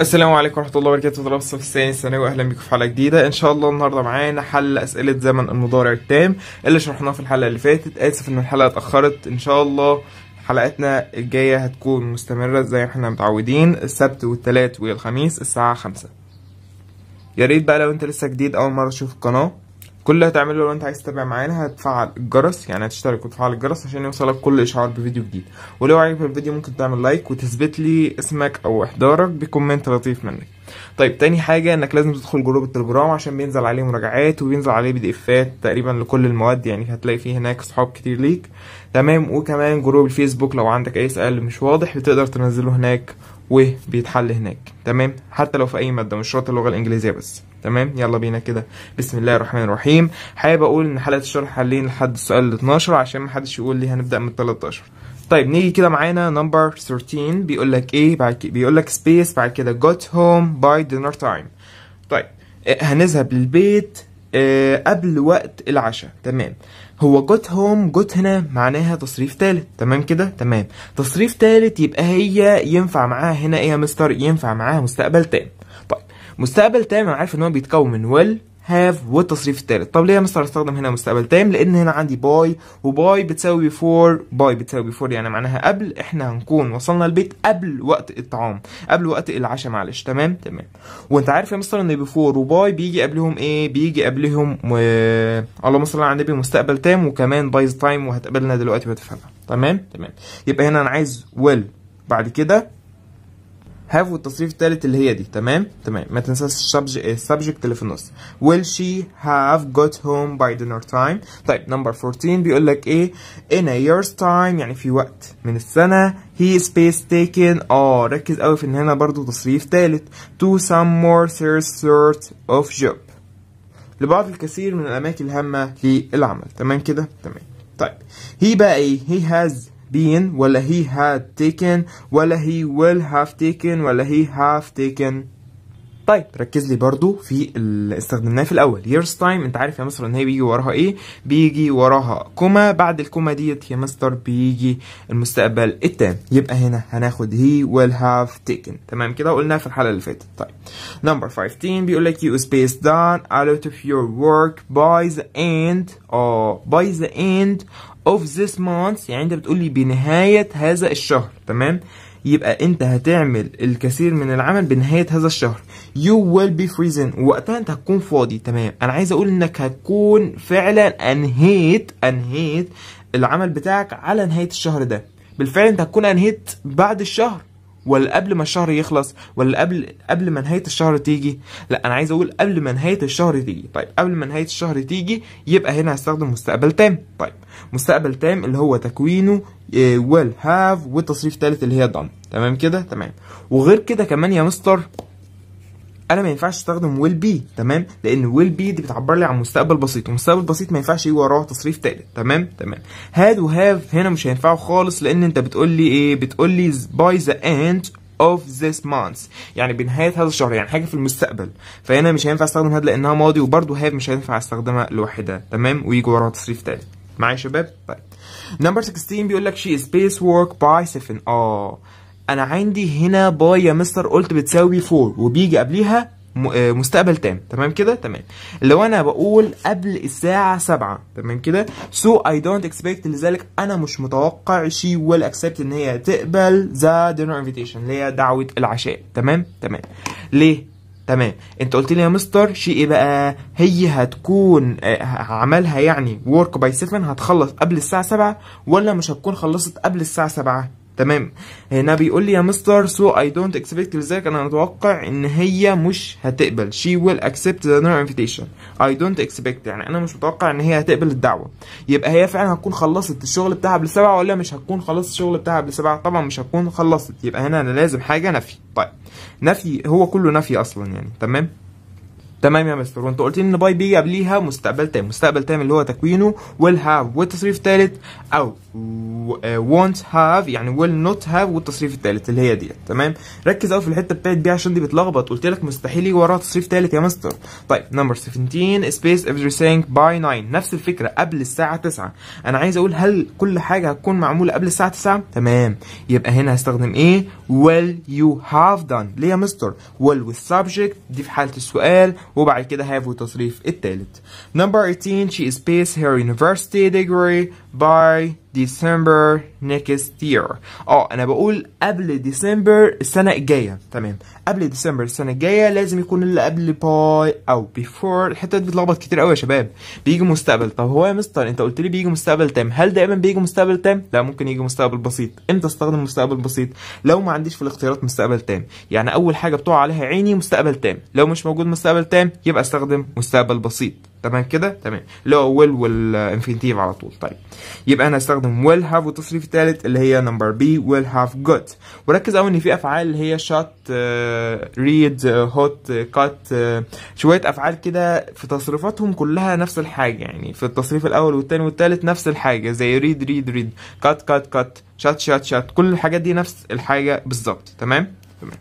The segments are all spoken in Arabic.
السلام عليكم ورحمه الله وبركاته طلاب الصف الثاني الثانوي واهلا بيكم في حلقه جديده ان شاء الله النهارده معانا حل اسئله زمن المضارع التام اللي شرحناه في الحلقه اللي فاتت اسف ان الحلقه اتاخرت ان شاء الله حلقتنا الجايه هتكون مستمره زي ما احنا متعودين السبت والثلاث والخميس الساعه 5 يا ريت بقى لو انت لسه جديد اول مره تشوف القناه كل اللي هتعمله لو انت عايز تتابع معانا هتفعل الجرس يعني هتشترك وتفعل الجرس عشان يوصلك كل اشعار بفيديو جديد ولو عجبك الفيديو ممكن تعمل لايك وتثبت لي اسمك او احضارك بكومنت لطيف منك طيب تاني حاجه انك لازم تدخل جروب التليجرام عشان بينزل عليه مراجعات وبينزل عليه بي دي افات تقريبا لكل المواد يعني هتلاقي فيه هناك صحاب كتير ليك تمام وكمان جروب الفيسبوك لو عندك اي سؤال مش واضح بتقدر تنزله هناك وبيتحل هناك تمام حتى لو في اي ماده مش شرط اللغه الانجليزيه بس تمام يلا بينا كده بسم الله الرحمن الرحيم حابب اقول ان حلقه الشرح حلين لحد السؤال 12 عشان ما حدش يقول لي هنبدا من 13 طيب نيجي كده معانا نمبر 13 بيقول لك ايه بعد كده بيقول لك سبيس بعد كده جوت هوم باي دينر تايم طيب آه، هنذهب للبيت آه، قبل وقت العشاء تمام هو جوت هوم جوت هنا معناها تصريف ثالث تمام كده تمام تصريف ثالث يبقى هي ينفع معاها هنا ايه يا مستر ينفع معاها مستقبل تام مستقبل تام انا عارف ان هو بيتكون من ويل هاف والتصريف الثالث طب ليه يا مستر استخدم هنا مستقبل تام لان هنا عندي باي وباي بتساوي بيفور باي بتساوي بيفور يعني معناها قبل احنا هنكون وصلنا البيت قبل وقت الطعام قبل وقت العشاء معلش تمام تمام وانت عارف يا مستر ان بيفور وباي بيجي قبلهم ايه بيجي قبلهم و... اللهم صل على النبي مستقبل تام وكمان بايز تايم وهتقابلنا دلوقتي وهتفهمها تمام تمام يبقى هنا انا عايز ويل بعد كده هاف والتصريف الثالث اللي هي دي تمام تمام ما تنساش السبجكت eh, اللي في النص will she have got home by dinner time طيب نمبر 14 بيقول لك ايه in a year's time يعني في وقت من السنه he space taken اه ركز قوي في ان هنا برضو تصريف ثالث to some more serious sort of job لبعض الكثير من الاماكن الهامه للعمل تمام كده تمام طيب هي بقى ايه he has been ولا he had taken ولا he will have taken ولا he have taken طيب ركز لي برضو في اللي استخدمناه في الاول years time انت عارف يا مصر ان هي بيجي وراها ايه بيجي وراها كوما بعد الكوما ديت يا مستر بيجي المستقبل التام يبقى هنا هناخد he will have taken تمام كده قلنا في الحلقه اللي فاتت طيب number 15 بيقول لك you space done a lot of your work by the end or آه، by the end of this month يعني انت بتقول لي بنهايه هذا الشهر تمام يبقى انت هتعمل الكثير من العمل بنهايه هذا الشهر you will be freezing وقتها انت هتكون فاضي تمام انا عايز اقول انك هتكون فعلا انهيت انهيت العمل بتاعك على نهايه الشهر ده بالفعل انت هتكون انهيت بعد الشهر ولا قبل ما الشهر يخلص ولا قبل قبل ما نهايه الشهر تيجي لا انا عايز اقول قبل ما نهايه الشهر تيجي طيب قبل ما نهايه الشهر تيجي يبقى هنا هستخدم مستقبل تام طيب مستقبل تام اللي هو تكوينه آه، ويل هاف والتصريف الثالث اللي هي done تمام كده تمام وغير كده كمان يا مستر انا ما ينفعش استخدم ويل بي تمام لان ويل بي دي بتعبر لي عن مستقبل بسيط ومستقبل بسيط ما ينفعش يجي وراه تصريف تالت تمام تمام هاد وهاف هنا مش هينفعوا خالص لان انت بتقول لي ايه بتقول لي باي ذا اند of this month يعني بنهاية هذا الشهر يعني حاجة في المستقبل فهنا مش هينفع استخدم هاد لانها ماضي وبرده هاف مش هينفع استخدمها لوحدها تمام ويجي وراها تصريف تالت معايا يا شباب طيب نمبر 16 بيقول لك she is ورك work by 7 اه انا عندي هنا باي يا مستر قلت بتساوي 4 وبيجي قبليها آه، مستقبل تام تمام كده تمام لو انا بقول قبل الساعه 7 تمام كده سو اي دونت اكسبكت لذلك انا مش متوقع شي ويل اكسبت ان هي تقبل ذا دينر انفيتيشن اللي هي دعوه العشاء تمام تمام ليه تمام انت قلت لي يا مستر شيء ايه بقى هي هتكون آه، عملها يعني ورك باي 7 هتخلص قبل الساعه 7 ولا مش هتكون خلصت قبل الساعه 7 تمام هنا بيقول لي يا مستر سو اي دونت اكسبكت لذلك انا متوقع ان هي مش هتقبل شي ويل اكسبت ذا نو انفيتيشن اي دونت اكسبكت يعني انا مش متوقع ان هي هتقبل الدعوه يبقى هي فعلا هتكون خلصت الشغل بتاعها قبل سبعه ولا مش هتكون خلصت الشغل بتاعها قبل سبعه طبعا مش هتكون خلصت يبقى هنا انا لازم حاجه نفي طيب نفي هو كله نفي اصلا يعني تمام تمام يا مستر وانت قلت ان باي بيجي قبليها مستقبل تام مستقبل تام اللي هو تكوينه ويل هاف والتصريف الثالث او وونت آه، هاف يعني ويل نوت هاف والتصريف الثالث اللي هي ديت تمام ركز قوي في الحته بتاعت بي عشان دي بتلخبط قلت لك مستحيل يجي وراها تصريف ثالث يا مستر طيب نمبر 17 سبيس everything باي 9 نفس الفكره قبل الساعه 9 انا عايز اقول هل كل حاجه هتكون معموله قبل الساعه 9 تمام يبقى هنا هستخدم ايه ويل يو هاف دان ليه يا مستر ويل والسبجكت دي في حاله السؤال وبعد كده هيفو والتصريف التالت number 18 she is pays her university degree by ديسمبر نيكست يير اه انا بقول قبل ديسمبر السنه الجايه تمام قبل ديسمبر السنه الجايه لازم يكون اللي قبل باي او بيفور الحته دي بتلخبط كتير قوي يا شباب بيجي مستقبل طب هو يا مستر انت قلت لي بيجي مستقبل تام هل دايما بيجي مستقبل تام لا ممكن يجي مستقبل بسيط امتى استخدم مستقبل بسيط لو ما عنديش في الاختيارات مستقبل تام يعني اول حاجه بتقع عليها عيني مستقبل تام لو مش موجود مستقبل تام يبقى استخدم مستقبل بسيط تمام كده تمام اللي هو ويل والانفينيتيف على طول طيب يبقى انا هستخدم ويل هاف والتصريف الثالث اللي هي نمبر بي ويل هاف جود وركز قوي ان في افعال اللي هي شات ريد هوت كات شويه افعال كده في تصريفاتهم كلها نفس الحاجه يعني في التصريف الاول والثاني والثالث نفس الحاجه زي ريد ريد ريد كات كات كات شات شات شات كل الحاجات دي نفس الحاجه بالظبط تمام تمام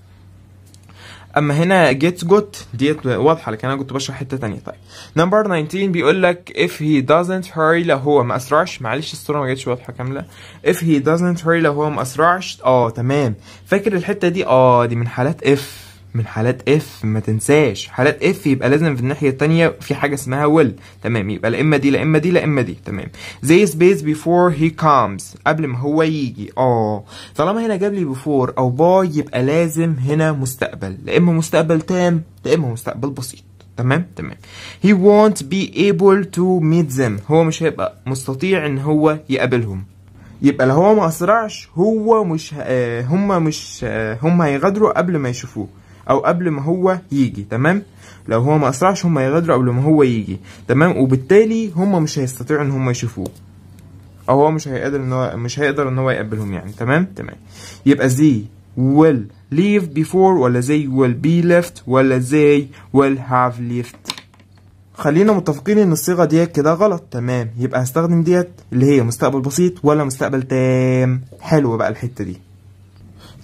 اما هنا جيت جوت ديت واضحه لكن انا كنت بشرح حته ثانيه طيب نمبر 19 بيقول لك if he doesn't hurry لو هو ما اسرعش معلش الصوره ما جتش واضحه كامله if he doesn't hurry لو هو ما اسرعش اه تمام فاكر الحته دي اه دي من حالات if من حالات اف ما تنساش حالات اف يبقى لازم في الناحيه الثانيه في حاجه اسمها ويل تمام يبقى لا اما دي لا اما دي لا اما دي تمام زي سبيس بيفور هي كامز قبل ما هو يجي اه طالما هنا جاب لي بيفور او باي يبقى لازم هنا مستقبل لا اما مستقبل تام لا اما مستقبل بسيط تمام تمام هي وونت بي ايبل تو ميت ذم هو مش هيبقى مستطيع ان هو يقابلهم يبقى لو هو ما اسرعش هو مش آه، هم مش آه، هم هيغادروا قبل ما يشوفوه او قبل ما هو يجي تمام لو هو ما اسرعش هم هيغادروا قبل ما هو يجي تمام وبالتالي هم مش هيستطيعوا ان هم يشوفوه او هو مش هيقدر ان هو مش هيقدر ان هو يقبلهم يعني تمام تمام يبقى زي will leave before ولا زي will be left ولا زي will have left خلينا متفقين ان الصيغه ديت كده غلط تمام يبقى هستخدم ديت اللي هي مستقبل بسيط ولا مستقبل تام حلوه بقى الحته دي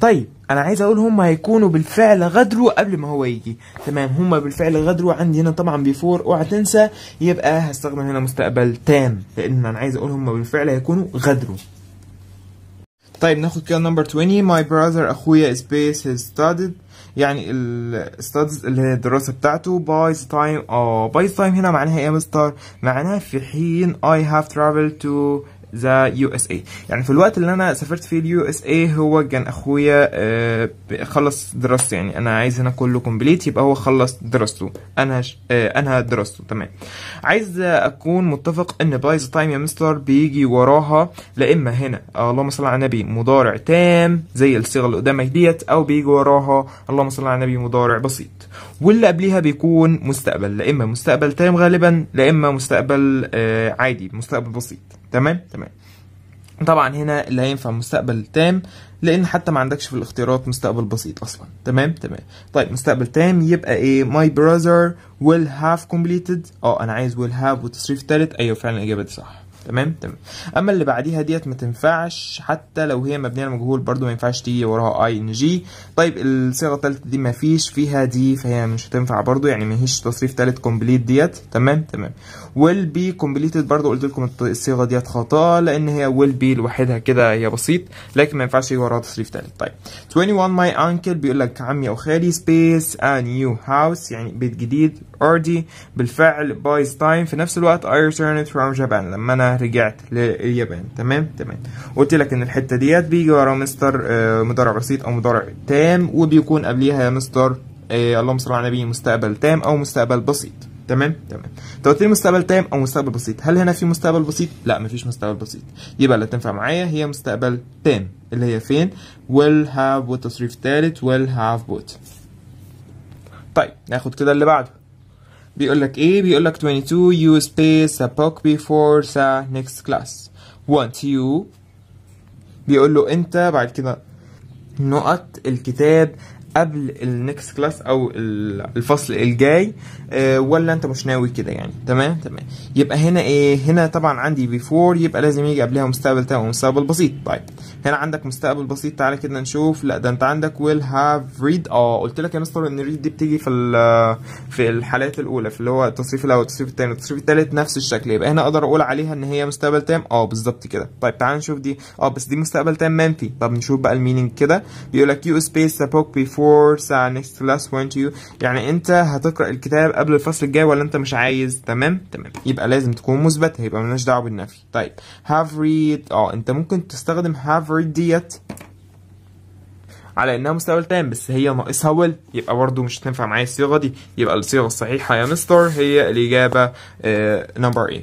طيب انا عايز اقول هم هيكونوا بالفعل غدروا قبل ما هو يجي تمام هم بالفعل غدروا عندي هنا طبعا بيفور اوعى تنسى يبقى هستخدم هنا مستقبل تام لان انا عايز اقول هم بالفعل هيكونوا غدروا طيب ناخد كده نمبر 20 ماي براذر اخويا سبيس هي studied يعني الستادز اللي هي الدراسة بتاعته بايز تايم اه بايز تايم هنا معناها ايه يا مستر؟ معناها في حين اي هاف ترافل تو ذا يو اس اي يعني في الوقت اللي انا سافرت فيه اليو اس اي هو كان اخويا آه، خلص دراسته يعني انا عايز هنا كله كومبليت يبقى هو خلص دراسته انا آه، انهى دراسته تمام عايز اكون متفق ان باي ذا تايم يا مستر بيجي وراها لا اما هنا اللهم صل على النبي مضارع تام زي الصيغه اللي قدامك ديت او بيجي وراها اللهم صل على النبي مضارع بسيط واللي قبليها بيكون مستقبل لا اما مستقبل تام غالبا لا اما مستقبل آه، عادي مستقبل بسيط تمام تمام طبعا هنا اللي هينفع مستقبل تام لان حتى ما عندكش في الاختيارات مستقبل بسيط اصلا تمام تمام طيب مستقبل تام يبقى ايه ماي براذر ويل هاف كومبليتد اه انا عايز ويل هاف والتصريف التالت ايوه فعلا الاجابه دي صح تمام تمام اما اللي بعديها ديت ما تنفعش حتى لو هي مبنيه على مجهول برده ما ينفعش تيجي وراها اي ان جي طيب الصيغه الثالثه دي ما فيش فيها دي فهي مش هتنفع برده يعني ما هيش تصريف ثالث كومبليت ديت تمام تمام will be completed برضه قلت لكم الصيغه ديت خطا لان هي will be لوحدها كده هي بسيط لكن ما ينفعش يجي وراها تصريف ثالث طيب 21 my uncle بيقول لك عمي او خالي space a new house يعني بيت جديد already بالفعل buys time في نفس الوقت I returned from Japan لما انا رجعت لليابان تمام تمام قلت لك ان الحته ديت بيجي وراها مستر آه، مضارع بسيط او مضارع تام وبيكون قبليها مستر آه، اللهم صل على النبي مستقبل تام او مستقبل بسيط تمام تمام انت قلت لي مستقبل تام او مستقبل بسيط هل هنا في مستقبل بسيط لا مفيش مستقبل بسيط يبقى اللي تنفع معايا هي مستقبل تام اللي هي فين will have وتصريف ثالث will have بوت طيب ناخد كده اللي بعده بيقول لك ايه بيقول لك 22 you space a book before the next class want you بيقول له انت بعد كده نقط الكتاب قبل النكس كلاس او الفصل الجاي آه، ولا انت مش ناوي كده يعني تمام تمام يبقى هنا ايه هنا طبعا عندي بيفور يبقى لازم يجي قبلها مستقبل تام ومستقبل بسيط طيب هنا عندك مستقبل بسيط تعالى كده نشوف لا ده انت عندك ويل هاف ريد اه قلت لك يا مستر ان ريد دي بتيجي في في الحالات الاولى في اللي هو التصريف الاول والتصريف الثاني والتصريف الثالث نفس الشكل يبقى هنا اقدر اقول عليها ان هي مستقبل تام اه بالظبط كده طيب تعالى نشوف دي اه بس دي مستقبل تام منفي طب نشوف بقى المينينج كده بيقول لك يو سبيس بوك بيفور before the next class when you يعني انت هتقرا الكتاب قبل الفصل الجاي ولا انت مش عايز تمام تمام يبقى لازم تكون مثبت هيبقى ملناش دعوه بالنفي طيب have read اه انت ممكن تستخدم have read ديت على انها مستقبل تام بس هي ناقصها ويل يبقى برده مش هتنفع معايا الصيغه دي يبقى الصيغه الصحيحه يا مستر هي الاجابه نمبر uh, 8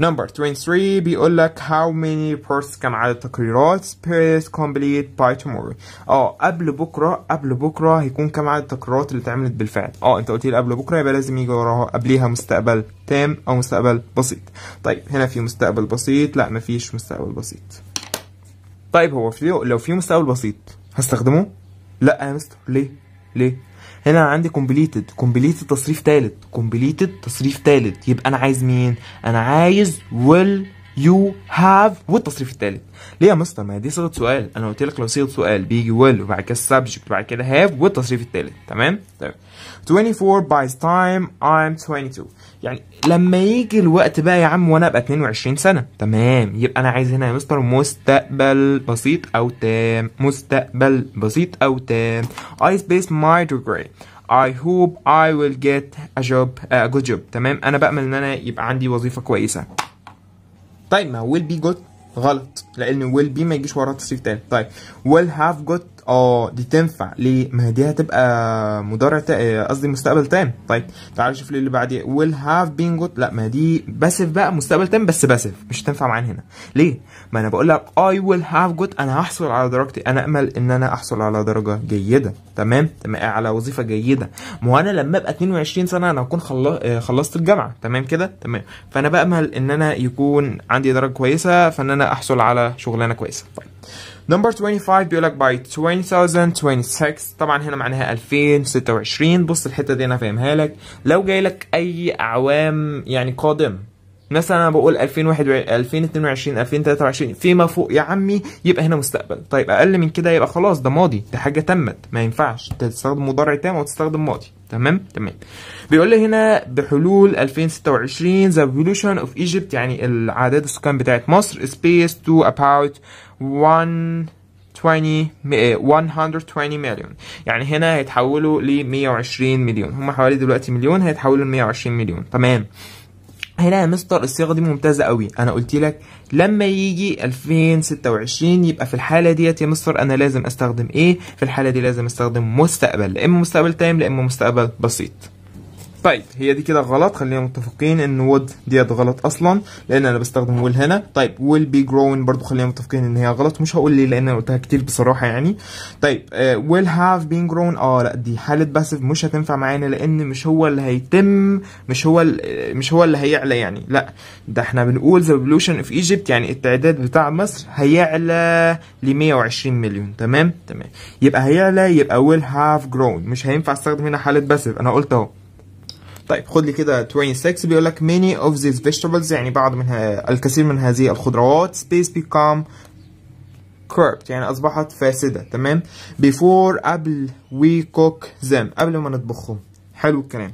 نمبر 23 بيقول لك how many reports كم عدد التقريرات spirits complete by tomorrow اه قبل بكره قبل بكره هيكون كم عدد التقريرات اللي اتعملت بالفعل اه انت قلت لي قبل بكره يبقى لازم يجي وراها قبليها مستقبل تام او مستقبل بسيط طيب هنا في مستقبل بسيط لا مفيش مستقبل بسيط طيب هو في لو في مستقبل بسيط هستخدمه لا يا مستر ليه ليه هنا انا عندي كومبليتد كومبليتد تصريف ثالث كومبليتد تصريف ثالث يبقى انا عايز مين انا عايز will يو هاف والتصريف الثالث ليه يا مستر ما هي دي صيغه سؤال انا قلت لك لو صيغه سؤال بيجي ويل وبعد كده السبجكت وبعد كده هاف والتصريف الثالث تمام طيب 24 by time I'm 22 يعني لما يجي الوقت بقى يا عم وانا ابقى 22 سنه تمام يبقى انا عايز هنا يا مستر مستقبل بسيط او تام مستقبل بسيط او تام I space my degree I hope I will get a job a good job تمام انا بامل ان انا يبقى عندي وظيفه كويسه طيب ما will be good غلط لان will be ما يجيش وراه تصريف تاني طيب will have good اه دي تنفع ليه ما هي دي هتبقى مضارع آه، قصدي مستقبل تام طيب تعال شوف اللي بعديه ويل هاف بين جود لا ما دي باسف بقى مستقبل تام بس باسف مش هتنفع معانا هنا ليه ما انا بقول لك اي ويل هاف جود انا هحصل على درجتي انا امل ان انا احصل على درجه جيده تمام تمام آه، على وظيفه جيده ما هو انا لما ابقى 22 سنه انا هكون آه، خلصت الجامعه تمام كده تمام فانا بامل ان انا يكون عندي درجه كويسه فان انا احصل على شغلانه كويسه طيب نمبر 25 بيقول لك باي 2026 طبعا هنا معناها 2026 بص الحته دي انا فاهمها لك لو جاي لك اي اعوام يعني قادمه مثلا انا بقول 2021 2022 2023 فيما فوق يا عمي يبقى هنا مستقبل طيب اقل من كده يبقى خلاص ده ماضي ده حاجه تمت ما ينفعش تستخدم مضارع تام وتستخدم ماضي تمام تمام بيقول لي هنا بحلول 2026 the revolution of Egypt يعني العداد السكان بتاعت مصر space to about 120 120 مليون يعني هنا هيتحولوا ل 120 مليون هم حوالي دلوقتي مليون هيتحولوا ل 120 مليون تمام هنا يا مستر الصيغه دي ممتازه قوي انا قلت لك لما يجي 2026 يبقى في الحاله ديت يا مستر انا لازم استخدم ايه في الحاله دي لازم استخدم مستقبل لا اما مستقبل تايم لا اما مستقبل بسيط طيب هي دي كده غلط خلينا متفقين ان وود ديت غلط اصلا لان انا بستخدم ويل هنا طيب ويل بي جروين برضو خلينا متفقين ان هي غلط مش هقول ليه لان انا قلتها كتير بصراحه يعني طيب ويل هاف بين جروين اه لا دي حاله باسف مش هتنفع معانا لان مش هو اللي هيتم مش هو آه، مش هو اللي هيعلى يعني لا ده احنا بنقول ذا population اوف ايجيبت يعني التعداد بتاع مصر هيعلى ل 120 مليون تمام تمام يبقى هيعلى يبقى ويل هاف جروين مش هينفع استخدم هنا حاله باسف انا قلت اهو طيب خد لي كده 26 بيقول لك many of these vegetables يعني بعض من الكثير من هذه الخضروات space become corrupt يعني اصبحت فاسده تمام before قبل we cook them قبل ما نطبخهم حلو الكلام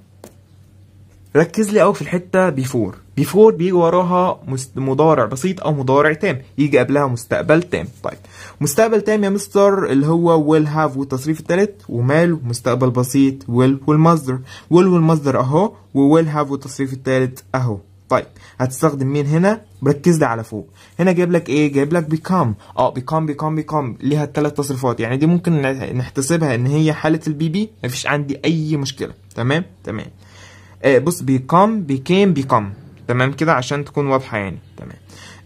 ركز لي قوي في الحته before بيفور بيجي وراها مضارع بسيط او مضارع تام يجي قبلها مستقبل تام طيب مستقبل تام يا مستر اللي هو will have والتصريف الثالث وماله مستقبل بسيط will والمصدر will والمصدر اهو و will have والتصريف الثالث اهو طيب هتستخدم مين هنا ركز لي على فوق هنا جايب لك ايه جايب لك بيكام اه بيكام بيكام بيكام ليها الثلاث تصريفات يعني دي ممكن نحتسبها ان هي حاله البي بي مفيش عندي اي مشكله تمام تمام آه، بص بيكام بيكيم بيكام تمام كده عشان تكون واضحه يعني تمام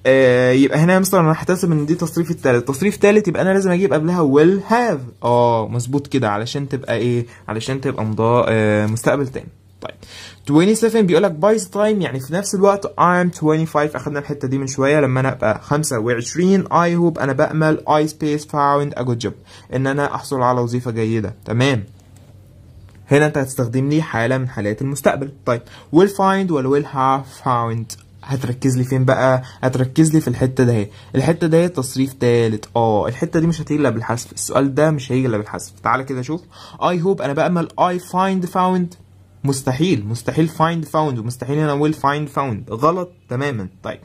آه يبقى هنا مثلا انا هحتسب ان دي تصريف التالت تصريف تالت يبقى انا لازم اجيب قبلها ويل هاف اه مظبوط كده علشان تبقى ايه علشان تبقى مضا آه مستقبل تاني طيب 27 بيقول لك باي تايم يعني في نفس الوقت ام 25 اخدنا الحته دي من شويه لما انا ابقى 25 اي هوب انا بامل اي سبيس فاوند ا جود جوب ان انا احصل على وظيفه جيده تمام هنا انت هتستخدم لي حاله من حالات المستقبل طيب will find ولا will have found هتركز لي فين بقى هتركز لي في الحته ده الحته ده تصريف تالت اه الحته دي مش هتيجي الا بالحذف السؤال ده مش هيجي الا بالحذف تعالى كده شوف I hope انا بامل I find found مستحيل مستحيل فايند فاوند ومستحيل هنا ويل فايند فاوند غلط تماما طيب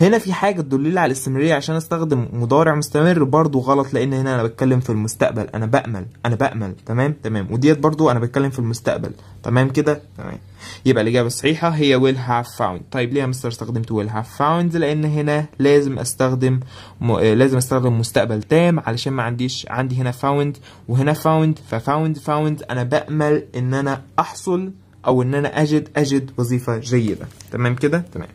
هنا في حاجه تدل على الاستمراريه عشان استخدم مضارع مستمر برضو غلط لان هنا انا بتكلم في المستقبل انا بامل انا بامل تمام تمام وديت برضو انا بتكلم في المستقبل تمام كده تمام يبقى الاجابه الصحيحه هي ويل هاف فاوند طيب ليه يا مستر استخدمت ويل هاف فاوند لان هنا لازم استخدم م... آه، لازم استخدم مستقبل تام علشان ما عنديش عندي هنا فاوند وهنا فاوند ففاوند فاوند انا بامل ان انا احصل او ان انا اجد اجد وظيفه جيده تمام كده تمام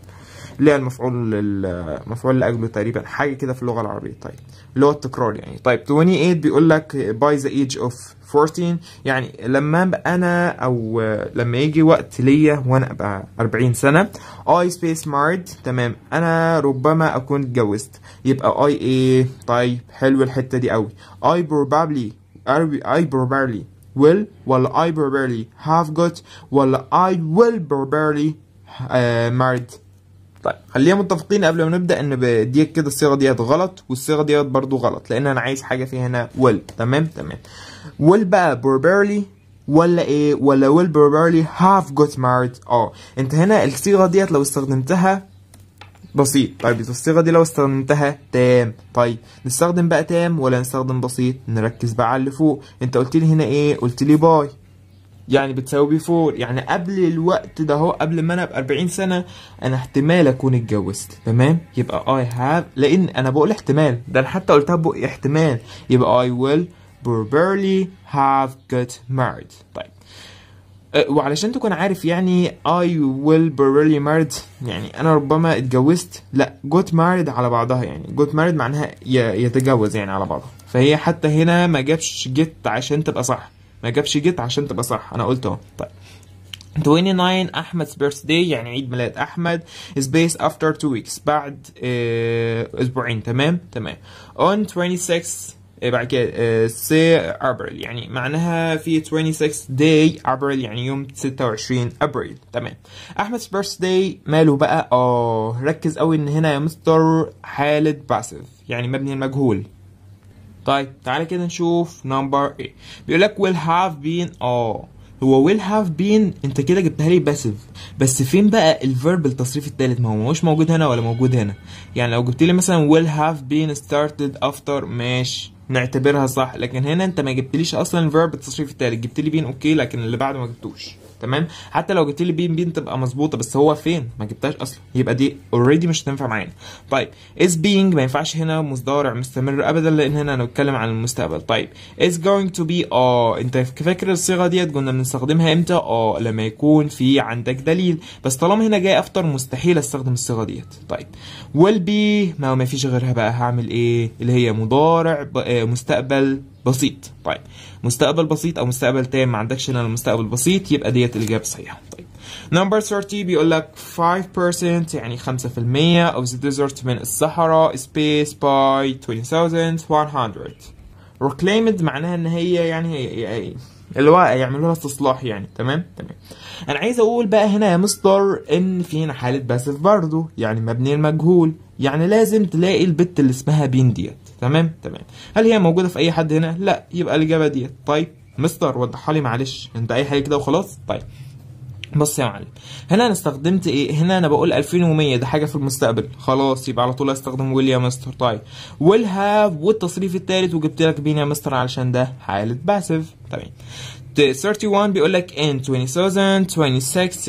اللي هي المفعول المفعول اللي قبله تقريبا حاجه كده في اللغه العربيه طيب اللي هو التكرار يعني طيب 28 بيقول لك باي ذا ايج اوف 14 يعني لما انا او لما يجي وقت ليا وانا ابقى 40 سنه اي سبيس مارد تمام انا ربما اكون اتجوزت يبقى اي ايه طيب حلو الحته دي قوي اي بروبابلي اي بروبابلي will ولا I barely have got ولا I will barely uh, married طيب خلينا متفقين قبل ما نبدا ان دي كده الصيغه ديت غلط والصيغه ديت برضو غلط لان انا عايز حاجه فيها هنا will تمام تمام will بقى barely ولا ايه ولا will barely have got married اه انت هنا الصيغه ديت لو استخدمتها بسيط طيب الصيغه دي لو استخدمتها تام طيب نستخدم بقى تام ولا نستخدم بسيط نركز بقى على اللي فوق انت قلت لي هنا ايه قلت لي باي يعني بتساوي بيفور يعني قبل الوقت ده هو قبل ما انا ابقى 40 سنه انا احتمال اكون اتجوزت تمام يبقى اي هاف لان انا بقول احتمال ده انا حتى قلتها بقول احتمال يبقى اي ويل بروبرلي هاف جت married طيب أه، وعلشان تكون عارف يعني I will be really married يعني أنا ربما اتجوزت لا got married على بعضها يعني got married معناها يتجوز يعني على بعضها فهي حتى هنا ما جابش جت عشان تبقى صح ما جابش جت عشان تبقى صح أنا قلت أهو طيب 29 أحمد's birthday يعني عيد ميلاد أحمد is based after two weeks بعد أه، أسبوعين تمام تمام on 26 إيه، بعد كده إيه، سي ابريل يعني معناها في 26 داي ابريل يعني يوم 26 ابريل تمام احمد بيرث داي ماله بقى اه ركز قوي ان هنا يا مستر حاله باسيف يعني مبني المجهول طيب تعالى كده نشوف نمبر ايه بيقول لك ويل هاف بين اه هو ويل هاف بين انت كده جبتها لي باسيف بس فين بقى الفيرب التصريف الثالث ما هو مش موجود هنا ولا موجود هنا يعني لو جبت لي مثلا ويل هاف بين ستارتد افتر ماشي نعتبرها صح لكن هنا انت ما جبتليش اصلا الفيرب التصريف التالت جبتلي بين اوكي لكن اللي بعده ما جبتوش تمام حتى لو جبت لي بي ام بي تبقى مظبوطه بس هو فين ما جبتهاش اصلا يبقى دي اوريدي مش هتنفع معانا طيب از بينج ما ينفعش هنا مصدرع مستمر ابدا لان هنا انا بتكلم عن المستقبل طيب از جوينج تو بي اه انت فاكر الصيغه ديت كنا بنستخدمها امتى اه لما يكون في عندك دليل بس طالما هنا جاي افتر مستحيل استخدم الصيغه ديت طيب ويل بي ما فيش غيرها بقى هعمل ايه اللي هي مضارع آه، مستقبل بسيط طيب مستقبل بسيط او مستقبل تام ما عندكش هنا المستقبل بسيط يبقى ديت الاجابه الصحيحه طيب نمبر 30 بيقول لك 5% يعني 5% of the desert من الصحراء space by 2100 reclaimed معناها ان هي يعني هي اللي هو يعملوا لها استصلاح يعني تمام تمام انا عايز اقول بقى هنا يا مستر ان في هنا حاله باسف برضه يعني مبني المجهول يعني لازم تلاقي البت اللي اسمها بين ديت تمام تمام هل هي موجوده في اي حد هنا لا يبقى الاجابه دي طيب مستر وضحها لي معلش انت اي حاجه كده وخلاص طيب بص يا معلم هنا انا استخدمت ايه هنا انا بقول 2100 ده حاجه في المستقبل خلاص يبقى على طول استخدم ويل يا مستر طيب ويل هاف والتصريف الثالث وجبت لك بين يا مستر علشان ده حاله باسف تمام 31 بيقول لك in 2026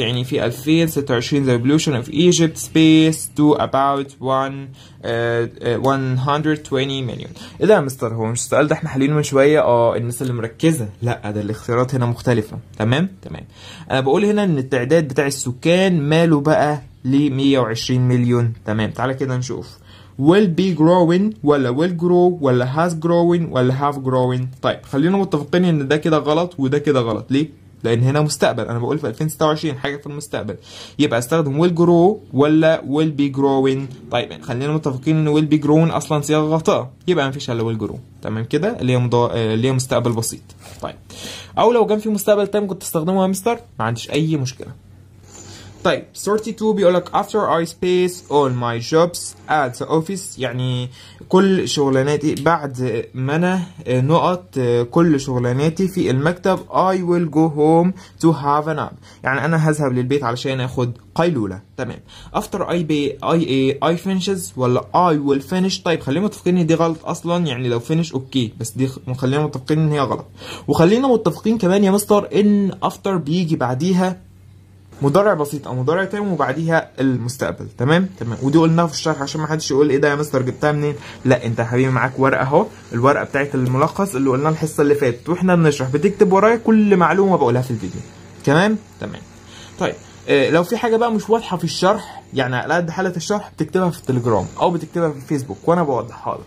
يعني في 2026 the revolution of Egypt space to about 1 uh, 120 uh, مليون ايه ده يا مستر هو مش السؤال ده احنا حلينه من شويه اه الناس اللي مركزه لا ده الاختيارات هنا مختلفه تمام تمام انا بقول هنا ان التعداد بتاع السكان ماله بقى ل 120 مليون تمام تعالى كده نشوف will be growing ولا will grow ولا has growing ولا have growing طيب خلينا متفقين ان ده كده غلط وده كده غلط ليه لان هنا مستقبل انا بقول في 2026 حاجه في المستقبل يبقى استخدم will grow ولا will be growing طيب يعني خلينا متفقين ان will be growing اصلا صيغه غلط يبقى ما فيش الا will grow تمام كده اللي هي مضا... آه، اللي هي مستقبل بسيط طيب او لو كان في مستقبل تام كنت استخدمه هامستر ما عنديش اي مشكله طيب سورتي 2 بيقول لك after I space all my jobs at the office يعني كل شغلاناتي بعد ما انا آه، نقط آه، كل شغلاناتي في المكتب I will go home to have a nap يعني انا هذهب للبيت علشان اخد قيلولة تمام after I be I a I finishes ولا I will finish طيب خلينا متفقين ان دي غلط اصلا يعني لو finish اوكي بس دي خلينا متفقين ان هي غلط وخلينا متفقين كمان يا مستر ان after بيجي بعديها مضارع بسيط او مضارع تام وبعديها المستقبل تمام تمام ودي قلناها في الشرح عشان ما حدش يقول ايه ده يا مستر جبتها منين لا انت يا حبيبي معاك ورقه اهو الورقه بتاعت الملخص اللي قلناها الحصه اللي فاتت واحنا بنشرح بتكتب ورايا كل معلومه بقولها في الفيديو تمام تمام طيب إيه لو في حاجه بقى مش واضحه في الشرح يعني على قد حاله الشرح بتكتبها في التليجرام او بتكتبها في الفيسبوك وانا بوضحها لك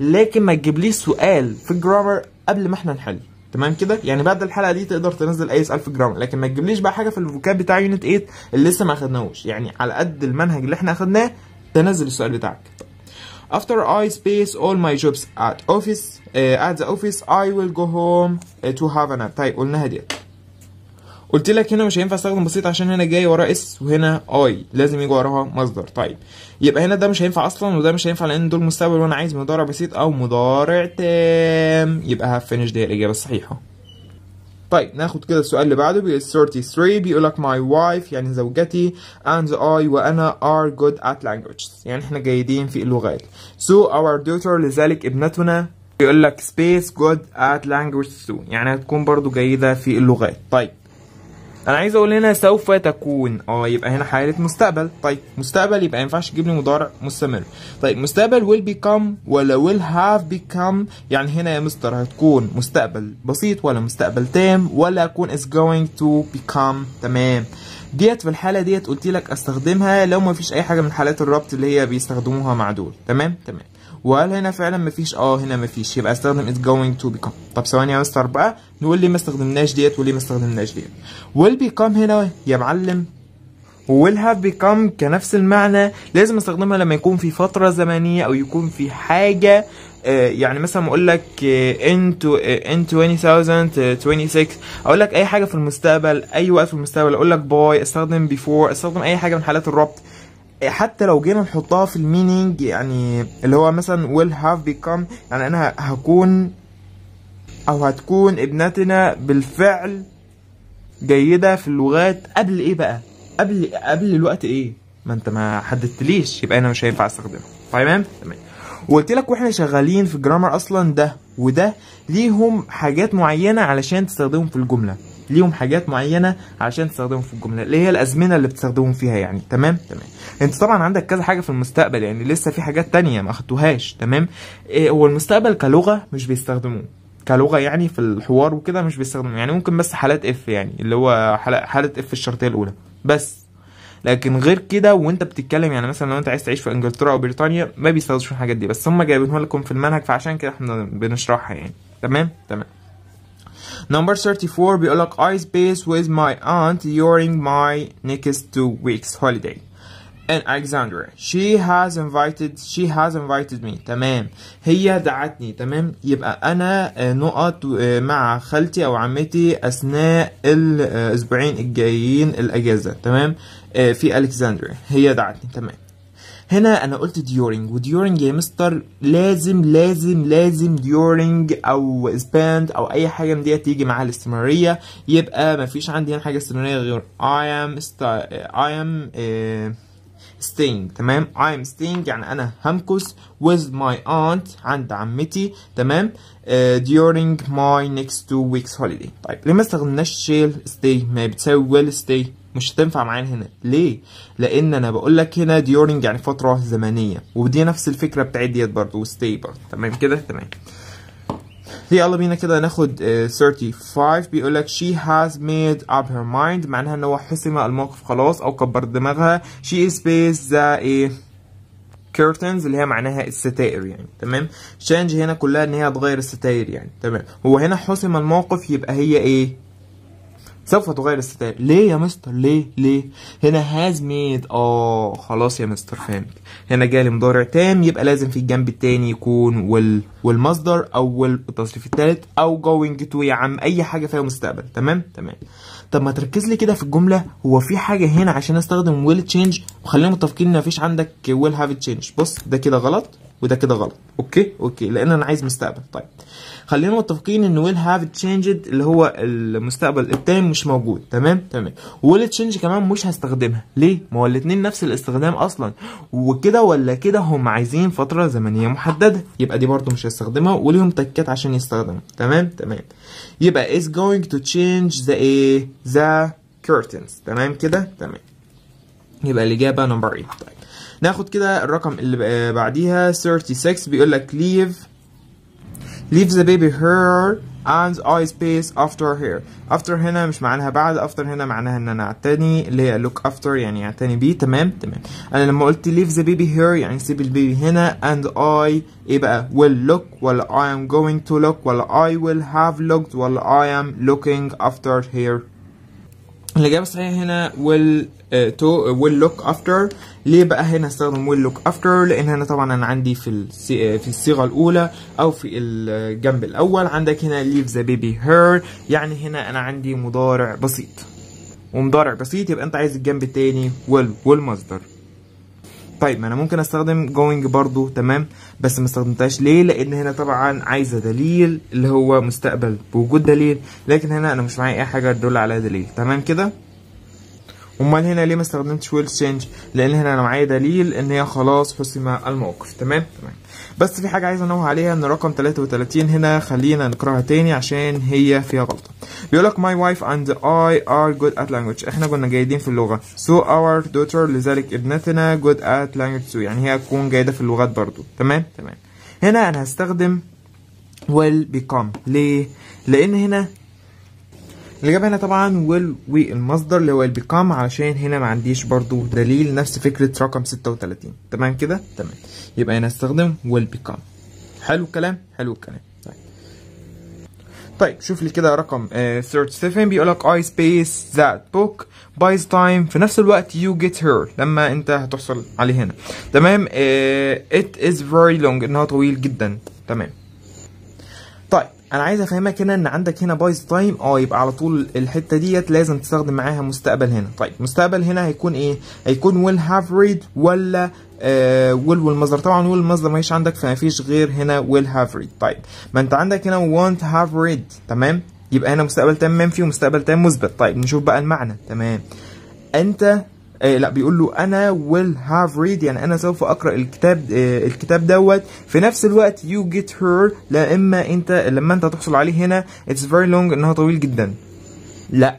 لكن ما تجيبليش سؤال في الجرامر قبل ما احنا نحله تمام كده يعني بعد الحلقه دي تقدر تنزل اي 1000 جرام لكن ما تجيبليش بقى حاجه في الفوكاب بتاع يونت 8 اللي لسه ما اخدناهوش يعني على قد المنهج اللي احنا اخدناه تنزل السؤال بتاعك After I space all my jobs at office uh, at the office I will go home uh, to have a nap طيب قلناها ديت قلت لك هنا مش هينفع استخدم بسيط عشان هنا جاي ورا اس وهنا اي لازم يجي وراها مصدر طيب يبقى هنا ده مش هينفع اصلا وده مش هينفع لان دول مستقبل وانا عايز مضارع بسيط او مضارع تام يبقى هاف فينش دي الاجابه الصحيحه طيب ناخد كده السؤال اللي بعده بيقول 33 بيقول لك ماي وايف يعني زوجتي اند اي وأنا ار جود ات لانجويجز يعني احنا جيدين في اللغات so our daughter لذلك ابنتنا بيقول لك space good ات لانجويج سو يعني هتكون برضو جيدة في اللغات طيب انا عايز اقول هنا سوف تكون اه يبقى هنا حاله مستقبل طيب مستقبل يبقى ما ينفعش تجيب لي مضارع مستمر طيب مستقبل will become ولا will have become يعني هنا يا مستر هتكون مستقبل بسيط ولا مستقبل تام ولا اكون is going to become تمام ديت في الحاله ديت قلت لك استخدمها لو ما فيش اي حاجه من حالات الربط اللي هي بيستخدموها مع دول تمام تمام وهل هنا فعلا مفيش اه هنا مفيش يبقى استخدم it's going to become طب ثواني يا مستر بقى نقول ليه ما استخدمناش ديت وليه ما استخدمناش ديت will become هنا يا معلم will have become كنفس المعنى لازم استخدمها لما يكون في فترة زمنية او يكون في حاجة آه، يعني مثلا اقول لك ان تو ان 20026 اقول لك اي حاجه في المستقبل اي وقت في المستقبل اقول لك باي استخدم بيفور استخدم اي حاجه من حالات الربط حتى لو جينا نحطها في المينينج يعني اللي هو مثلا will have become يعني انا هكون او هتكون ابنتنا بالفعل جيدة في اللغات قبل ايه بقى قبل قبل الوقت ايه ما انت ما حددتليش يبقى انا مش هينفع استخدمها تمام تمام وقلت لك واحنا شغالين في الجرامر اصلا ده وده ليهم حاجات معينه علشان تستخدمهم في الجمله ليهم حاجات معينه عشان تستخدمهم في الجمله اللي هي الازمنه اللي بتستخدمهم فيها يعني تمام تمام انت طبعا عندك كذا حاجه في المستقبل يعني لسه في حاجات تانية ما اخدتوهاش تمام إيه هو المستقبل كلغه مش بيستخدموه كلغه يعني في الحوار وكده مش بيستخدموه يعني ممكن بس حالات اف يعني اللي هو حاله اف الشرطيه الاولى بس لكن غير كده وانت بتتكلم يعني مثلا لو انت عايز تعيش في انجلترا او بريطانيا ما بيستخدموش الحاجات دي بس هم جايبينها لكم في المنهج فعشان كده احنا بنشرحها يعني تمام تمام نمبر 34 بيقولك I space with my aunt during my next two weeks holiday in Alexandria. She has invited she has invited me تمام هي دعتني تمام يبقى انا آه، نقط آه، مع خالتي او عمتي اثناء الاسبوعين الجايين الاجازه تمام آه، في Alexandria هي دعتني تمام هنا انا قلت during وديورنج يا مستر لازم لازم لازم during او expand او اي حاجه من ديت تيجي معاها الاستمراريه يبقى مفيش عندي هنا حاجه استمراريه غير I am I am آه، staying تمام I am staying يعني أنا همكس with my aunt عند عمتي تمام uh, during my next two weeks holiday طيب ليه ما استخدمناش shall stay ما بتساوي will stay مش هتنفع معايا هنا ليه لان انا بقول لك هنا ديورنج يعني فتره زمنيه ودي نفس الفكره بتاعت ديت برضه وستي برضه تمام كده تمام يلا بينا كده ناخد 35 آه، بيقول لك she has made up her mind معناها ان هو حسم الموقف خلاص او كبر دماغها she is based ذا ايه curtains اللي هي معناها الستائر يعني تمام change هنا كلها ان هي تغير الستائر يعني تمام هو هنا حسم الموقف يبقى هي ايه سوف تغير الستايل ليه يا مستر ليه ليه هنا هاز ميد اه خلاص يا مستر فهمت هنا جالي مضارع تام يبقى لازم في الجنب التاني يكون وال والمصدر او التصريف التالت او جوينج تو يا عم اي حاجه فيها مستقبل تمام تمام طب ما تركز لي كده في الجمله هو في حاجه هنا عشان استخدم ويل تشينج وخلينا متفقين ان مفيش عندك ويل هاف تشينج بص ده كده غلط وده كده غلط اوكي اوكي لان انا عايز مستقبل طيب خلينا متفقين ان ويل هاف تشينجد اللي هو المستقبل التام مش موجود تمام تمام ويل تشينج كمان مش هستخدمها ليه ما هو الاثنين نفس الاستخدام اصلا وكده ولا كده هم عايزين فتره زمنيه محدده يبقى دي برده مش هستخدمها وليهم تكات عشان يستخدمها تمام تمام يبقى is going to change the ايه the curtains تمام كده تمام يبقى الاجابه نمبر 8 طيب ناخد كده الرقم اللي بعديها 36 بيقول لك leave leave the baby her and I space after her after هنا مش معناها بعد after هنا معناها ان انا اعتني اللي هي look after يعني اعتني بيه تمام تمام انا لما قلت leave the baby here يعني سيب البيبي هنا and I ايه بقى will look ولا I am going to look ولا I will have looked ولا I am looking after her الإجابة الصحيحة هنا will uh, to uh, will look after ليه بقى هنا استخدم ويل لوك افتر لان هنا طبعا انا عندي في في الصيغه الاولى او في الجنب الاول عندك هنا ليف ذا بيبي هير يعني هنا انا عندي مضارع بسيط ومضارع بسيط يبقى انت عايز الجنب التاني ويل والمصدر طيب ما انا ممكن استخدم جوينج برضو تمام بس ما استخدمتهاش ليه لان هنا طبعا عايزه دليل اللي هو مستقبل بوجود دليل لكن هنا انا مش معايا اي حاجه تدل على دليل تمام كده امال هنا ليه ما استخدمتش ويل تشينج لان هنا انا معايا دليل ان هي خلاص حسم الموقف تمام تمام بس في حاجه عايز انوه عليها ان رقم 33 هنا خلينا نقراها تاني عشان هي فيها غلطه بيقول لك my wife and I are good at language احنا كنا جيدين في اللغه so our daughter لذلك ابنتنا good at language too يعني هي تكون جيده في اللغات برضو تمام تمام هنا انا هستخدم will become ليه لان هنا الإجابة هنا طبعا will وي المصدر اللي هو will become علشان هنا ما عنديش برضو دليل نفس فكرة رقم 36 تمام كده تمام يبقى هنا استخدم will become حلو الكلام حلو الكلام طيب, طيب شوف لي كده رقم 37 آه، بيقول لك I space that book buys time في نفس الوقت you get her لما انت هتحصل عليه هنا تمام آه، it is very long انها طويل جدا تمام طيب انا عايز افهمك هنا ان عندك هنا بايز تايم اه يبقى على طول الحته ديت لازم تستخدم معاها مستقبل هنا طيب مستقبل هنا هيكون ايه هيكون ويل هاف ريد ولا ويل آه، والمصدر طبعا ويل المصدر ما عندك فما فيش غير هنا ويل هاف ريد طيب ما انت عندك هنا وونت هاف ريد تمام يبقى هنا مستقبل تام منفي ومستقبل تام مثبت طيب نشوف بقى المعنى تمام انت آه لا بيقول له انا will have read يعني انا سوف اقرا الكتاب آه الكتاب دوت في نفس الوقت you get her لا اما انت لما انت هتحصل عليه هنا it's very long انها طويل جدا لا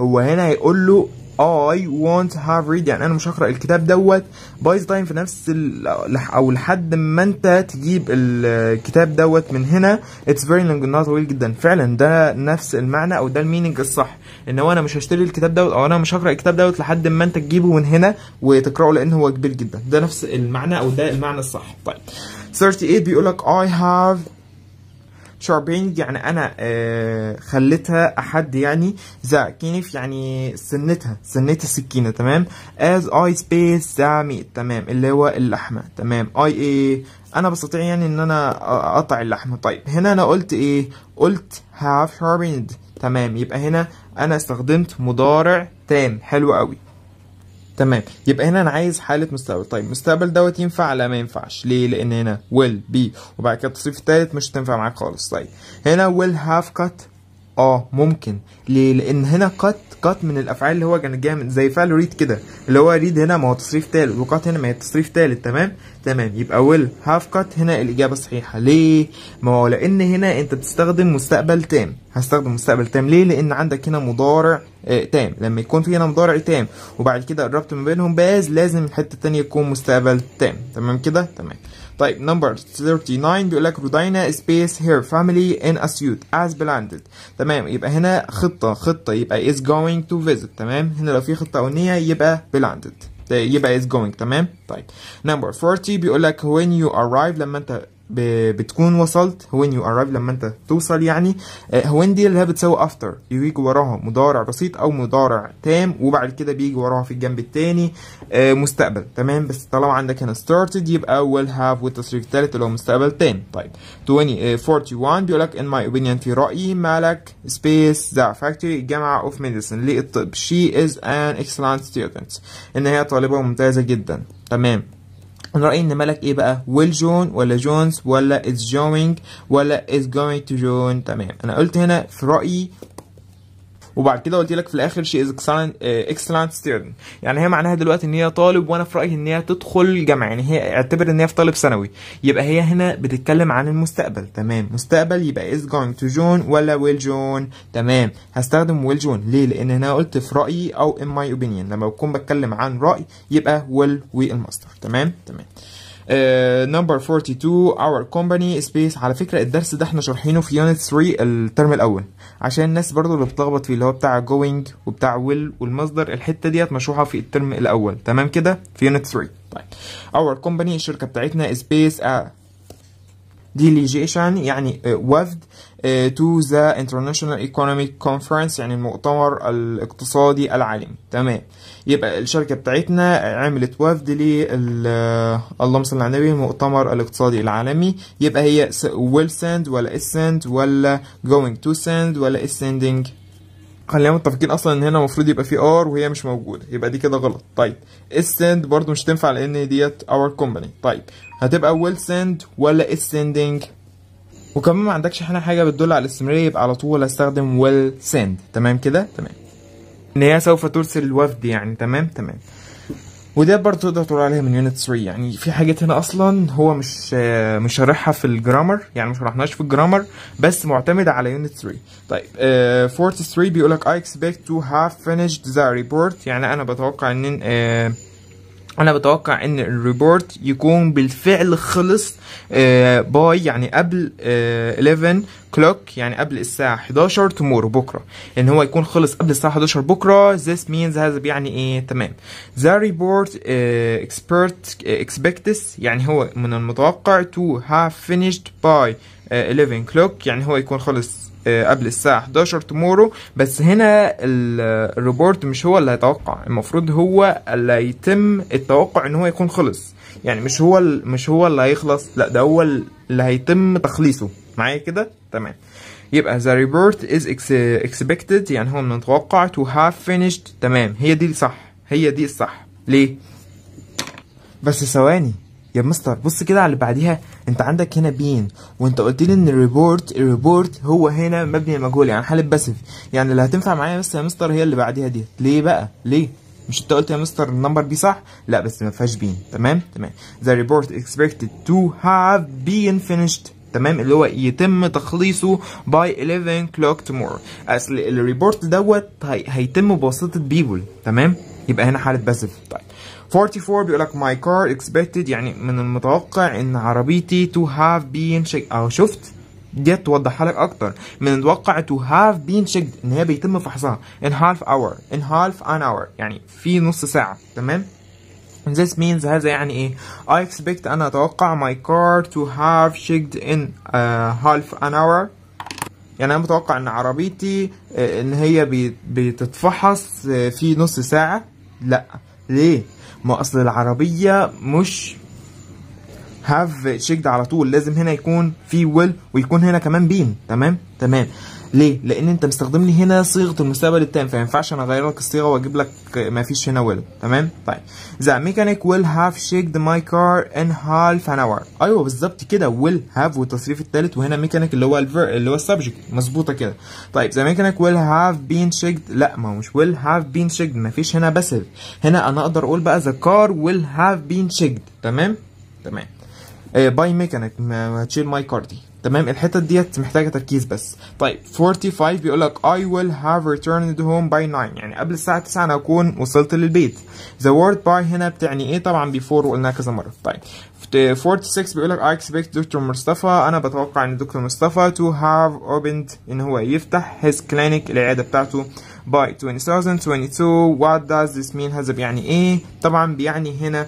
هو هنا هيقول له I want to have read يعني انا مش هقرا الكتاب دوت باي تايم طيب في نفس ال او لحد ما انت تجيب الكتاب دوت من هنا اتس فيري لونج انها طويل جدا فعلا ده نفس المعنى او ده الميننج الصح ان هو انا مش هشتري الكتاب دوت او انا مش هقرا الكتاب دوت لحد ما انت تجيبه من هنا وتقراه لان هو كبير جدا ده نفس المعنى او ده المعنى الصح طيب 38 بيقول لك I have شاربينج يعني انا آه، خليتها احد يعني ذا كينف يعني سنتها سنتها السكينه تمام از اي سبيس ذا ميت تمام اللي هو اللحمه تمام اي ايه انا بستطيع يعني ان انا آه، اقطع اللحمه طيب هنا انا قلت ايه قلت هاف شاربينج تمام يبقى هنا انا استخدمت مضارع تام حلو قوي تمام يبقى هنا انا عايز حاله مستقبل طيب مستقبل دوت ينفع لا ما ينفعش ليه لان هنا will be وبعد كده التصريف الثالث مش هتنفع معاك خالص طيب هنا will have cut اه ممكن ليه لان هنا cut كات من الافعال اللي هو كانت جامد زي فعل ريد كده اللي هو ريد هنا ما هو تصريف ثالث وكات هنا ما هي تصريف ثالث تمام تمام يبقى ويل هاف كات هنا الاجابه صحيحه ليه ما هو لان هنا انت بتستخدم مستقبل تام هستخدم مستقبل تام ليه لان عندك هنا مضارع آه تام لما يكون في هنا مضارع تام وبعد كده الربط ما بينهم باز لازم الحته الثانيه يكون مستقبل تام تمام كده تمام طيب نمبر 39 بيقول لك رودينا سبيس هير فاميلي ان اسيوت از بلاندد تمام يبقى هنا خطه خطه يبقى is going to visit تمام هنا لو في خطه اونيه يبقى بلاندد يبقى is going تمام طيب نمبر 40 بيقول لك when you arrive لما انت بتكون وصلت when you arrive لما انت توصل يعني آه، هوين دي اللي هي بتساوي after يجي وراها مضارع بسيط او مضارع تام وبعد كده بيجي وراها في الجنب التاني آه، مستقبل تمام بس طالما عندك هنا started يبقى will have والتصريف الثالث اللي هو مستقبل تام طيب 20 41 آه، بيقول لك in my opinion في رأيي مالك space the factory الجامعة of medicine للطب she is an excellent student ان هي طالبة ممتازة جدا تمام الرأي ان مالك ايه بقى ويل جون ولا جونز ولا از جوينج ولا از جوينج تو جون تمام انا قلت هنا في رأيي وبعد كده قلت لك في الاخر شي از اكسلنت ستودنت يعني هي معناها دلوقتي ان هي طالب وانا في رايي ان هي تدخل جامعه يعني هي اعتبر ان هي في طالب ثانوي يبقى هي هنا بتتكلم عن المستقبل تمام مستقبل يبقى از جوينج تو جون ولا ويل جون تمام هستخدم ويل جون ليه لان انا قلت في رايي او ان ماي اوبينيون لما بكون بتكلم عن راي يبقى ويل والمصدر تمام تمام نمبر uh, 42 اور كومباني سبيس على فكره الدرس ده احنا شارحينه في يونت 3 الترم الاول عشان الناس برضو اللي بتلخبط فيه اللي هو بتاع going وبتاع will والمصدر الحته ديت مشروحه في الترم الاول تمام كده في unit 3 طيب our company الشركه بتاعتنا is based delegation يعني وفد تو ذا انترناشونال ايكونوميك كونفرنس يعني المؤتمر الاقتصادي العالمي تمام يبقى الشركه بتاعتنا عملت وفد لل اللهم صل على النبي المؤتمر الاقتصادي العالمي يبقى هي ويل سند ولا سند ولا جوينج تو سند ولا سندنج خلينا متفقين اصلا ان هنا المفروض يبقى في ار وهي مش موجوده يبقى دي كده غلط طيب سند برده مش تنفع لان ديت اور كومباني طيب هتبقى ويل سند ولا سندنج وكمان ما عندكش هنا حاجه بتدل على الاستمراريه يبقى على طول استخدم ويل سند تمام كده تمام ان هي سوف ترسل الوفد يعني تمام تمام وده برضه تقدر تقول عليها من يونت 3 يعني في حاجات هنا اصلا هو مش مش شارحها في الجرامر يعني مش شرحناهاش في الجرامر بس معتمد على يونت 3 طيب uh, 43 بيقول لك I expect to have finished the report يعني انا بتوقع ان uh, انا بتوقع ان الريبورت يكون بالفعل خلص باي آه، يعني قبل 11 آه، كلوك يعني قبل الساعه 11 تمور بكره ان هو يكون خلص قبل الساعه 11 بكره this means هذا بيعني ايه تمام the report آه، expert expects يعني هو من المتوقع to have finished by 11 كلوك يعني هو يكون خلص آه، قبل الساعه 11 تمورو بس هنا الريبورت مش هو اللي هيتوقع المفروض هو اللي هيتم التوقع ان هو يكون خلص يعني مش هو مش هو اللي هيخلص لا ده هو اللي هيتم تخليصه معايا كده تمام يبقى the report is expected يعني هو متوقع to have finished تمام هي دي الصح هي دي الصح ليه بس ثواني يا مستر بص كده على اللي بعديها انت عندك هنا بين وانت قلت لي ان الريبورت الريبورت هو هنا مبني مجهول يعني حاله باسف يعني اللي هتنفع معايا بس يا مستر هي اللي بعديها دي ليه بقى ليه مش انت قلت يا مستر النمبر بي صح لا بس ما فيهاش بين تمام تمام ذا ريبورت اكسبكتد تو هاف بين فينيشد تمام اللي هو يتم تخليصه باي 11 كلوك tomorrow اصل الريبورت دوت هيتم بواسطه بيبول تمام يبقى هنا حاله باسف طيب 44 بيقول لك my car expected يعني من المتوقع ان عربيتي to have been checked او شفت دي توضحها لك اكتر من المتوقع to have been checked ان هي بيتم فحصها in half hour in half an hour يعني في نص ساعة تمام This means هذا يعني ايه I expect انا اتوقع my car to have checked in uh, half an hour يعني انا متوقع ان عربيتي ان هي بتتفحص في نص ساعة لا ليه ما اصل العربيه مش هاف تشيكد على طول لازم هنا يكون في ويل ويكون هنا كمان بين تمام تمام ليه؟ لان انت مستخدم لي هنا صيغه المستقبل التام فما ينفعش انا اغير لك الصيغه واجيب لك ما فيش هنا ويل تمام؟ طيب ذا ميكانيك ويل هاف شيكد ماي كار ان هالف ان اور ايوه بالظبط كده ويل هاف والتصريف الثالث وهنا ميكانيك اللي هو الفير اللي هو السبجكت مظبوطه كده طيب ذا ميكانيك ويل هاف بين شيكد لا ما هو مش ويل هاف بين شيكد ما فيش هنا باسيف هنا انا اقدر اقول بقى ذا كار ويل هاف بين شيكد تمام؟ تمام باي eh، ميكانيك هتشيل ماي كار دي تمام الحتت ديت محتاجه تركيز بس طيب 45 بيقول لك I will have returned home by 9 يعني قبل الساعه 9 انا اكون وصلت للبيت the word by هنا بتعني ايه طبعا before وقلناها كذا مره طيب 46 بيقول لك I expect دكتور مصطفى انا بتوقع ان دكتور مصطفى to have opened ان هو يفتح his clinic العياده بتاعته by 2022 what does this mean هذا بيعني ايه طبعا بيعني هنا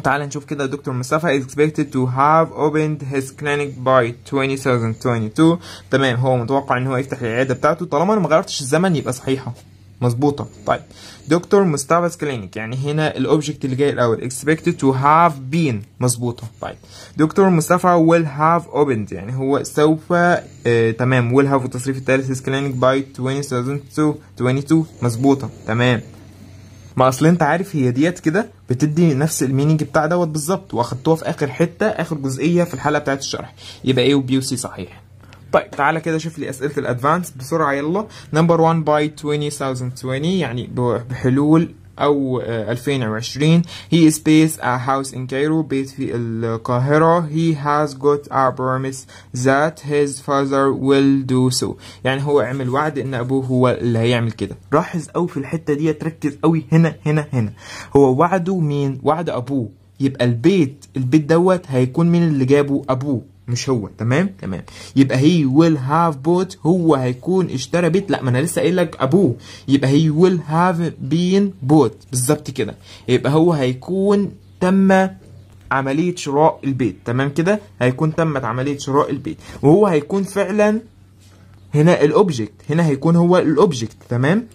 تعال نشوف كده دكتور مصطفى is expected to have opened his clinic by 2022 تمام هو متوقع ان هو يفتح العياده بتاعته طالما انا ما غيرتش الزمن يبقى صحيحه مظبوطه طيب دكتور مصطفى كلينيك يعني هنا الاوبجكت اللي جاي الاول expected to have been مظبوطه طيب دكتور مصطفى will have opened يعني هو سوف آه تمام will have التصريف الثالث his clinic by 2022 22 مظبوطه تمام ما اصل انت عارف هي ديت كده بتدي نفس الميننج بتاع دوت بالظبط واخدتوها في اخر حته اخر جزئيه في الحلقه بتاعت الشرح يبقى ايه وبي وسي صحيح طيب تعالى كده شوف لي اسئله الادفانس بسرعه يلا نمبر 1 باي 20020 يعني بحلول أو 2020 آه، he stays a house in Cairo بيت في القاهرة he has got a promise that his father will do so يعني هو عمل وعد ان ابوه هو اللي هيعمل كده لاحظ قوي في الحتة دي تركز قوي هنا هنا هنا هو وعده مين وعد ابوه يبقى البيت البيت دوت هيكون مين اللي جابه ابوه مش هو تمام تمام يبقى هي ويل هاف بوت هو هيكون اشترى بيت لا ما انا لسه قايل لك ابوه يبقى هي ويل هاف بين بوت بالظبط كده يبقى هو هيكون تم عملية شراء البيت تمام كده هيكون تمت عملية شراء البيت وهو هيكون فعلا هنا الاوبجكت هنا هيكون هو الاوبجكت تمام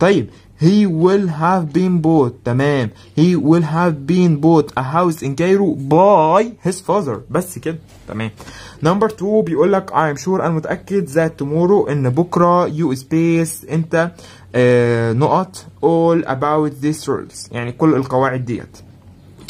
طيب he will have been bought تمام he will have been bought a house in Cairo by his father بس كده تمام number two بيقول لك I am sure أنا متأكد that tomorrow إن بكرة you space أنت آه نقط all about these rules يعني كل القواعد ديت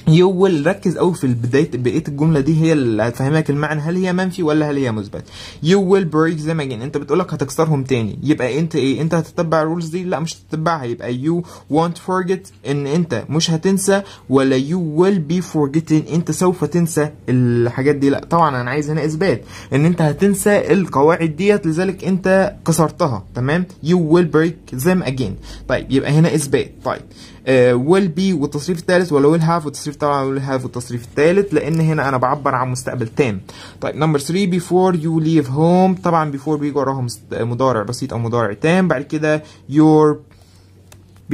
يو ويل ركز قوي في بدايه بقيه الجمله دي هي اللي هتفهمك المعنى هل هي منفي ولا هل هي مثبت يو ويل بريك ما اجين انت بتقول لك هتكسرهم تاني يبقى انت ايه انت هتتبع الرولز دي لا مش هتتبعها يبقى يو وونت فورجيت ان انت مش هتنسى ولا يو ويل بي فورجيتين انت سوف تنسى الحاجات دي لا طبعا انا عايز هنا اثبات ان انت هتنسى القواعد ديت لذلك انت كسرتها تمام يو ويل بريك ذم اجين طيب يبقى هنا اثبات طيب ويل آه، بي والتصريف الثالث ولا ويل هاف والتصريف طبعا ويل هاف والتصريف الثالث لان هنا انا بعبر عن مستقبل تام طيب نمبر 3 بيفور يو ليف هوم طبعا بيفور بيجي وراهم مضارع بسيط او مضارع تام بعد كده يور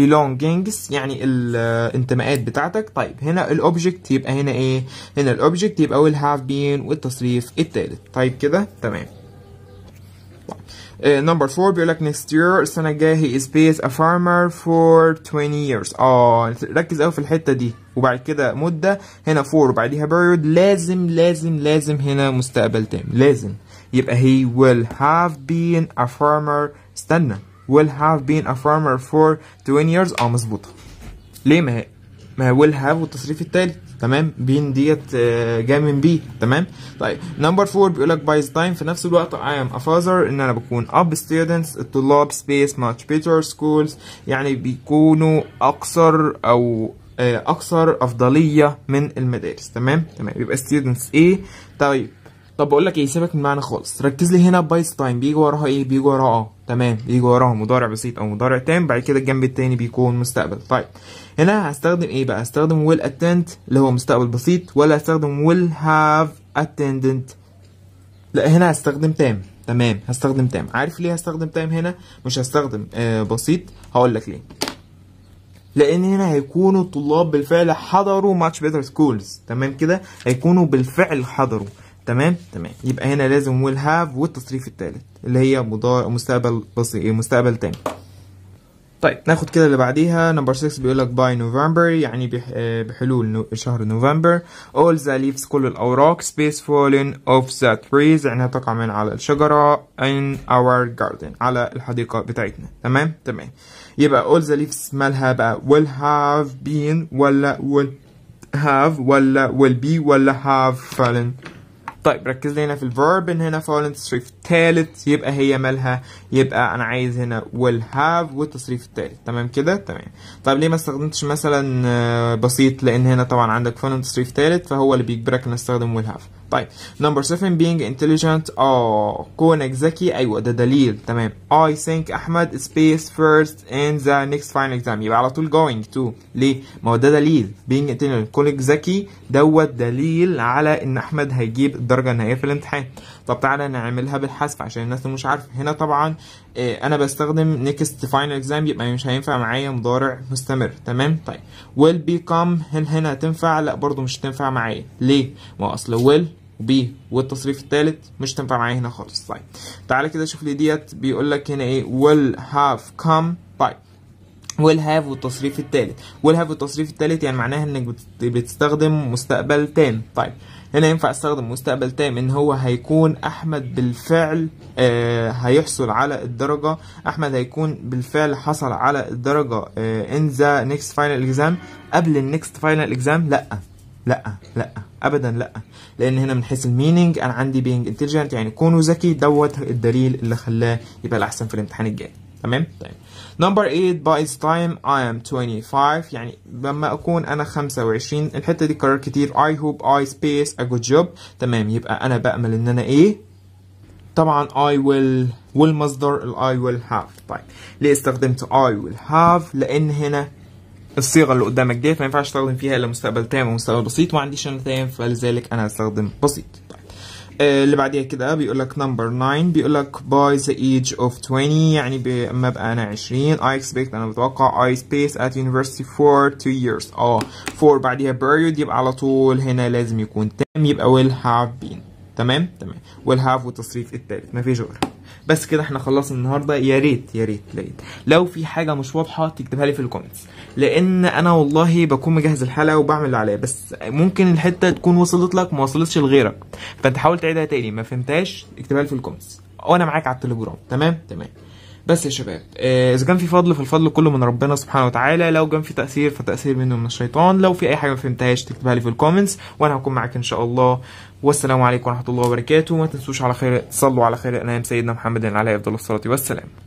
belongings يعني الانتماءات بتاعتك طيب هنا الاوبجكت يبقى هنا ايه هنا الاوبجكت يبقى will have been والتصريف الثالث طيب كده تمام نمبر uh, 4 بيقول لك next year السنه الجايه he is a farmer for 20 years اه ركز قوي في الحته دي وبعد كده مده هنا 4 وبعديها period لازم لازم لازم هنا مستقبل تام لازم يبقى he will have been a farmer استنى will have been a farmer for 20 years اه مظبوطه ليه ما هي ما هي will have والتصريف التالت تمام بين ديت آه، جايه من بي تمام طيب نمبر 4 بيقول لك بايز تايم في نفس الوقت I am a father ان انا بكون اب ستودنتس الطلاب سبيس ماتش بيتر سكولز يعني بيكونوا اكثر او اكثر آه، افضليه من المدارس تمام تمام يبقى ستودنتس ايه طيب طب بقول لك ايه سيبك من المعنى خالص ركز لي هنا بايز تايم بيجي وراها ايه بيجي وراها اه تمام بيجي وراها مضارع بسيط او مضارع تام بعد كده الجنب التاني بيكون مستقبل طيب هنا هستخدم ايه بقى هستخدم will attend اللي هو مستقبل بسيط ولا هستخدم will have attended لا هنا هستخدم تام تمام هستخدم تام عارف ليه هستخدم تام هنا مش هستخدم آه بسيط هقول لك ليه لان هنا هيكونوا الطلاب بالفعل حضروا ماتش بيتر سكولز تمام كده هيكونوا بالفعل حضروا تمام تمام يبقى هنا لازم ويل هاف والتصريف الثالث اللي هي مضار مستقبل بسيط مستقبل تام طيب ناخد كده اللي بعديها نمبر 6 بيقول لك باي نوفمبر يعني آه، بحلول نو شهر نوفمبر all the leaves كل الاوراق space falling off the trees يعني تقع من على الشجره in our garden على الحديقه بتاعتنا تمام تمام يبقى all the leaves مالها بقى will have been ولا will have ولا will be ولا have fallen طيب ركز لي هنا في الفيرب ان هنا فعل تصريف الثالث يبقى هي مالها يبقى انا عايز هنا will have والتصريف الثالث تمام كده تمام طيب ليه ما استخدمتش مثلا آه، بسيط لان هنا طبعا عندك فعل تصريف الثالث فهو اللي بيجبرك ان استخدم will have طيب نمبر 7 being intelligent اه كونك ذكي ايوه ده دليل تمام I think احمد space first in the next final exam يبقى على طول going to ليه؟ ما هو ده دليل being intelligent كونك ذكي دوت دليل على ان احمد هيجيب الدرجه النهائيه في الامتحان طب تعالى نعملها بالحذف عشان الناس مش عارفه هنا طبعا آه، انا بستخدم نيكست فاينل اكزام يبقى مش هينفع معايا مضارع مستمر تمام طيب ويل بيكم هل هنا تنفع لا برضو مش تنفع معايا ليه ما اصل ويل وبي والتصريف الثالث مش تنفع معايا هنا خالص طيب تعالى كده شوف لي ديت بيقول لك هنا ايه ويل هاف كام طيب will have والتصريف الثالث will have والتصريف الثالث يعني معناها انك بتستخدم مستقبل تام طيب هنا ينفع استخدم مستقبل تام ان هو هيكون احمد بالفعل آه هيحصل على الدرجه احمد هيكون بالفعل حصل على الدرجه ان آه، ذا next فاينل اكزام قبل next فاينل اكزام لا لا لا ابدا لا لان هنا من حيث المينينج انا عندي بينج intelligent يعني كونه ذكي دوت الدليل اللي خلاه يبقى الاحسن في الامتحان الجاي تمام طيب نمبر 8 باي تايم اي I am 25 يعني لما اكون انا 25 الحته دي كرر كتير I hope I space a good job تمام يبقى انا بامل ان انا ايه طبعا I will والمصدر الاي I will have طيب ليه استخدمت I will have لان هنا الصيغه اللي قدامك ديت ما ينفعش استخدم فيها الا مستقبل تام ومستقبل بسيط وما عنديش انا تام فلذلك انا هستخدم بسيط آه، اللي بعديها كده بيقول لك نمبر 9 بيقول لك باي ذا ايج اوف 20 يعني اما ابقى انا 20 اي expect انا بتوقع I space at university for 2 years اه for بعديها period يبقى على طول هنا لازم يكون تام يبقى will have been تمام تمام will have والتصريف الثالث مفيش غيرها بس كده احنا خلصنا النهارده يا ريت يا ريت لو في حاجه مش واضحه تكتبها لي في الكومنتس لان انا والله بكون مجهز الحلقه وبعمل اللي عليا بس ممكن الحته تكون وصلت لك ما وصلتش لغيرك فانت حاول تعيدها تاني ما فهمتهاش اكتبها لي في الكومنتس وانا معاك على التليجرام تمام تمام بس يا شباب آه، اذا كان في فضل فالفضل كله من ربنا سبحانه وتعالى لو كان في تاثير فتاثير منه من الشيطان لو في اي حاجه ما فهمتهاش تكتبها لي في الكومنتس وانا هكون معاك ان شاء الله والسلام عليكم ورحمه الله وبركاته ما تنسوش على خير صلوا على خير انام سيدنا محمد عليه افضل الصلاه والسلام